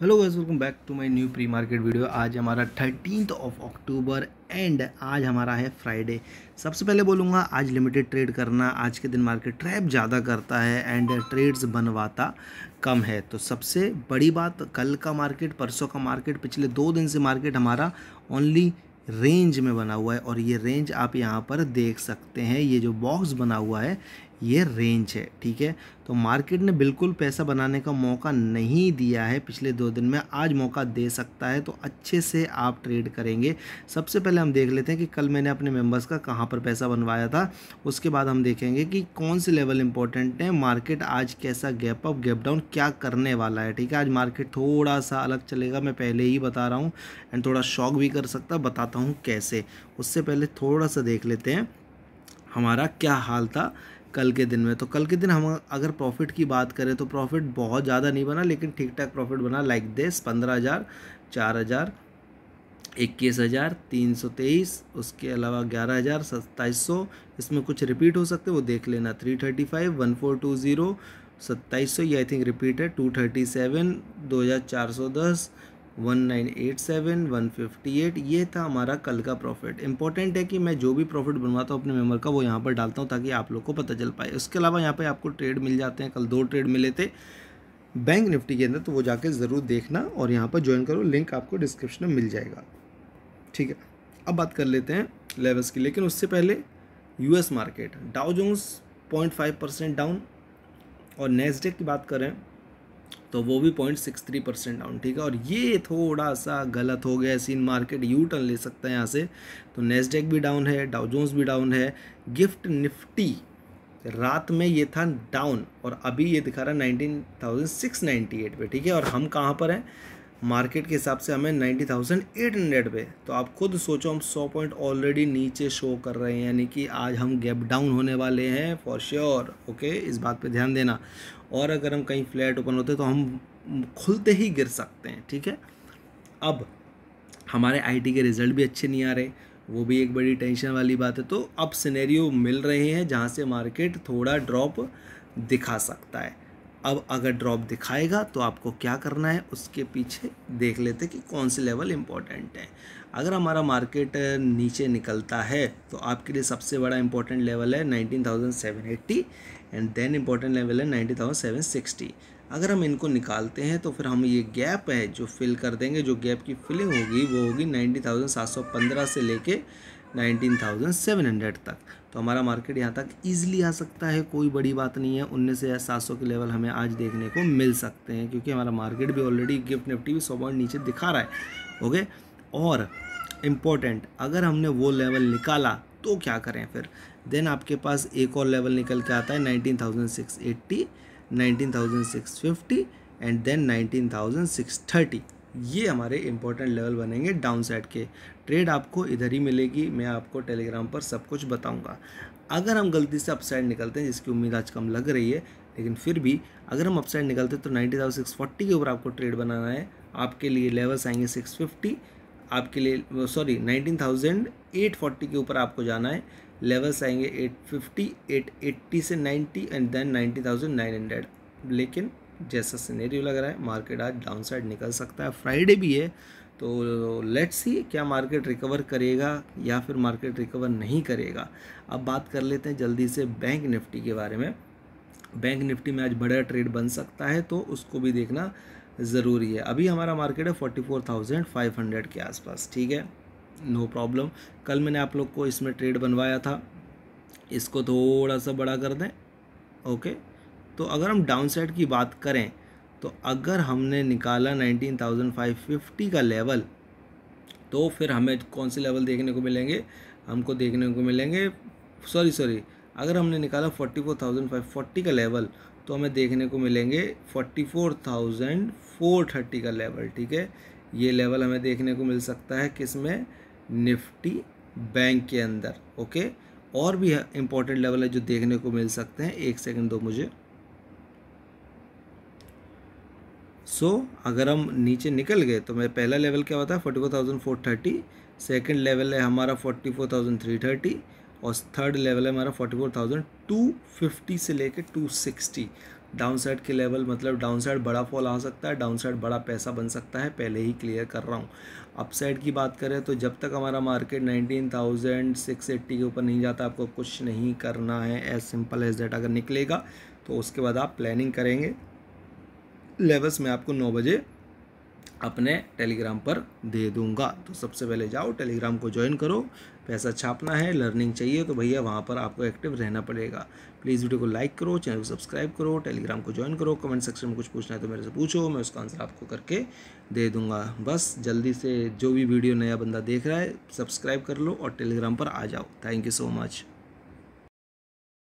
hello guys welcome back to my new pre market video आज हमारा thirteen of October and आज हमारा है फ्राइडे सबसे पहले बोलूँगा आज लिमिटेड ट्रेड करना आज के दिन मार्केट ट्रैप ज़्यादा करता है एंड ट्रेड्स बनवाता कम है तो सबसे बड़ी बात कल का मार्केट परसों का मार्केट पिछले दो दिन से मार्केट हमारा ओनली रेंज में बना हुआ है और ये रेंज आप यहाँ पर देख सकते हैं ये जो बॉक्स बना हुआ है ये रेंज है ठीक है तो मार्केट ने बिल्कुल पैसा बनाने का मौका नहीं दिया है पिछले दो दिन में आज मौका दे सकता है तो अच्छे से आप ट्रेड करेंगे सबसे पहले हम देख लेते हैं कि कल मैंने अपने मेंबर्स का कहाँ पर पैसा बनवाया था उसके बाद हम देखेंगे कि कौन से लेवल इंपॉर्टेंट है मार्केट आज कैसा गैप अप गैप डाउन क्या करने वाला है ठीक है आज मार्केट थोड़ा सा अलग चलेगा मैं पहले ही बता रहा हूँ एंड थोड़ा शॉक भी कर सकता बताता हूँ कैसे उससे पहले थोड़ा सा देख लेते हैं हमारा क्या हाल था कल के दिन में तो कल के दिन हम अगर प्रॉफिट की बात करें तो प्रॉफिट बहुत ज़्यादा नहीं बना लेकिन ठीक ठाक प्रॉफिट बना लाइक दिस पंद्रह हज़ार चार हज़ार इक्कीस हज़ार तीन सौ तेईस उसके अलावा ग्यारह हज़ार सत्ताईस सौ इसमें कुछ रिपीट हो सकते वो देख लेना three thirty five one four two zero सत्ताईस सौ ये आई थिंक रिपीट है टू थर्टी सेवन दो हज़ार चार सौ दस 1987 158 ये था हमारा कल का प्रॉफिट इंपॉर्टेंट है कि मैं जो भी प्रॉफिट बनवाता हूँ अपने मेम्बर का वो यहाँ पर डालता हूँ ताकि आप लोग को पता चल पाए उसके अलावा यहाँ पर आपको ट्रेड मिल जाते हैं कल दो ट्रेड मिले थे बैंक निफ्टी के अंदर तो वो जाके ज़रूर देखना और यहाँ पर ज्वाइन करो लिंक आपको डिस्क्रिप्शन में मिल जाएगा ठीक है अब बात कर लेते हैं लेवल्स की लेकिन उससे पहले U market Dow Jones point five percent down और नेक्स्ट डे की बात करें तो वो भी point six three percent down ठीक है और ये थोड़ा सा गलत हो गया सीन मार्केट यू टर्न ले सकता है यहाँ से तो नेस्डेक भी डाउन है डाउजोन्स भी डाउन है गिफ्ट निफ्टी रात में ये था डाउन और अभी ये दिखा रहा है nineteen thousand six ninety eight पर ठीक है और हम कहाँ पर हैं मार्केट के हिसाब से हमें नाइन्टी थाउजेंड एट हंड्रेड पे तो आप खुद सोचो हम सौ पॉइंट ऑलरेडी नीचे शो कर रहे हैं यानी कि आज हम गैप डाउन होने वाले हैं फॉर श्योर ओके इस बात पे ध्यान देना और अगर हम कहीं फ्लैट ओपन होते तो हम खुलते ही गिर सकते हैं ठीक है अब हमारे आईटी के रिज़ल्ट भी अच्छे नहीं आ रहे वो भी एक बड़ी टेंशन वाली बात है तो अब सिनेरियो मिल रहे हैं जहाँ से मार्केट थोड़ा ड्रॉप दिखा सकता है अब अगर ड्रॉप दिखाएगा तो आपको क्या करना है उसके पीछे देख लेते कि कौन से लेवल इम्पॉर्टेंट है अगर हमारा मार्केट नीचे निकलता है तो आपके लिए सबसे बड़ा इंपॉर्टेंट लेवल है 19,780 एंड देन इम्पॉर्टेंट लेवल है सिक्सटी अगर हम इनको निकालते हैं तो फिर हम ये गैप है जो फिल कर देंगे जो गैप की फिलिंग होगी वो होगी नाइन्टी से लेके 19,700 तक तो हमारा मार्केट यहाँ तक ईजिली आ सकता है कोई बड़ी बात नहीं है उन्नीस या सात सौ के लेवल हमें आज देखने को मिल सकते हैं क्योंकि हमारा मार्केट भी ऑलरेडी गिफ्ट निफ्टी भी सौ पॉइंट नीचे दिखा रहा है ओके और इम्पोर्टेंट अगर हमने वो लेवल निकाला तो क्या करें फिर देन आपके पास एक और लेवल निकल के आता है nineteen thousand six eighty nineteen thousand six fifty and then nineteen thousand six thirty ये हमारे इंपॉर्टेंट लेवल बनेंगे डाउन साइड के ट्रेड आपको इधर ही मिलेगी मैं आपको टेलीग्राम पर सब कुछ बताऊंगा अगर हम गलती से अपसाइड निकलते हैं जिसकी उम्मीद आज कम लग रही है लेकिन फिर भी अगर हम अपसाइड निकलते हैं तो नाइन्टी थाउजेंड सिक्स फोर्टी के ऊपर आपको ट्रेड बनाना है आपके लिए लेवल्स आएंगे सिक्स फिफ्टी आपके लिए sorry nineteen thousand eight forty के ऊपर आपको जाना है लेवल्स आएंगे एट फिफ्टी एट एट्टी से ninety and then ninety thousand nine hundred लेकिन जैसा सिनेरियो लग रहा है मार्केट आज डाउन साइड निकल सकता है फ्राइडे भी है तो लेट्स सी क्या मार्केट रिकवर करेगा या फिर मार्केट रिकवर नहीं करेगा अब बात कर लेते हैं जल्दी से बैंक निफ्टी के बारे में बैंक निफ्टी में आज बड़ा ट्रेड बन सकता है तो उसको भी देखना ज़रूरी है अभी हमारा मार्केट है forty four thousand five hundred के आसपास ठीक है नो प्रॉब्लम कल मैंने आप लोग को इसमें ट्रेड बनवाया था इसको थोड़ा सा बड़ा कर दें ओके तो अगर हम डाउन साइड की बात करें तो अगर हमने निकाला 19,550 का लेवल तो फिर हमें कौन से लेवल देखने को मिलेंगे हमको देखने को मिलेंगे सॉरी सॉरी अगर हमने निकाला 44,540 का लेवल तो हमें देखने को मिलेंगे 44,430 का लेवल ठीक है ये लेवल हमें देखने को मिल सकता है किस में निफ्टी बैंक के अंदर ओके और भी इम्पोर्टेंट लेवल है जो देखने को मिल सकते हैं एक सेकंड दो मुझे सो अगर हम नीचे निकल गए तो मेरा पहला लेवल क्या होता है forty four thousand four thirty second level है हमारा forty four thousand three thirty और थर्ड लेवल है हमारा forty four thousand two fifty से लेकर टू सिक्सटी डाउन साइड के लेवल मतलब डाउन साइड बड़ा फॉल आ सकता है डाउन साइड बड़ा पैसा बन सकता है पहले ही क्लियर कर रहा हूँ अपसाइड की बात करें तो जब तक हमारा market nineteen thousand six eighty के ऊपर नहीं जाता आपको कुछ नहीं करना है एज सिंपल एज डेट अगर निकलेगा तो उसके बाद आप प्लानिंग करेंगे लेवल्स मैं आपको नौ बजे अपने टेलीग्राम पर दे दूंगा तो सबसे पहले जाओ टेलीग्राम को ज्वाइन करो पैसा छापना है लर्निंग चाहिए तो भैया वहाँ पर आपको एक्टिव रहना पड़ेगा प्लीज़ वीडियो को लाइक करो चैनल को सब्सक्राइब करो टेलीग्राम को ज्वाइन करो कमेंट सेक्शन में कुछ पूछना है तो मेरे से पूछो मैं उसका आंसर आपको करके दे दूँगा बस जल्दी से जो भी वीडियो नया बंदा देख रहा है सब्सक्राइब कर लो और टेलीग्राम पर आ जाओ थैंक यू सो मच